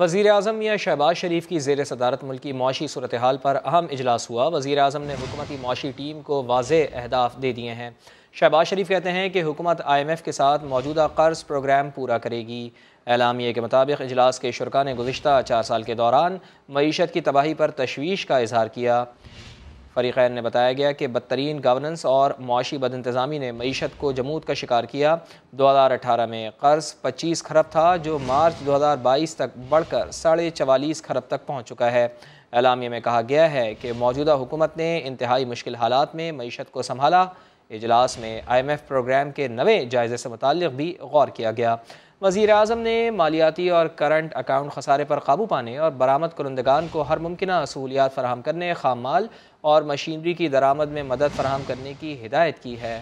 वजीर अजम मियाँ शहबाज शरीफ की जेर सदारत मुल्क की मुशी सूरत हाल पर अहम इजलास हुआ वजी अजम ने हुकूमती मुशी टीम को वाज अहदाफ दे दिए हैं शहबाज शरीफ कहते हैं कि हुकूमत आई एम एफ़ के साथ मौजूदा कर्ज प्रोग्राम पूरा करेगी एलामिए के मुताबिक अजलास के शुरा ने गुजशत चार साल के दौरान मीशत की तबाही पर तशवीश का इजहार किया फरीक़ैन ने बताया गया कि बदतरीन गवर्नेंस और मुआशी इंतज़ामी ने मीशत को जमूद का शिकार किया दो हज़ार अठारह में कर्ज पच्चीस खरब था जो मार्च दो हज़ार बाईस तक बढ़कर साढ़े चवालीस खरब तक पहुँच चुका है एलामिया में कहा गया है कि मौजूदा हुकूमत ने इंतहाई मुश्किल हालात में मीशत को संभाला इजलास में आई एम एफ़ प्रोग्राम के नवे जायज़े से मुतल भी गौर किया गया वजीर अजम ने मालियाती और करंट अकाउंट खसारे पर काबू पाने और बरामद करंदगान को हर मुमकिन सहूलियात फराहम करने खाम माल और मशीनरी की दरामद में मदद फराहम करने की हिदायत की है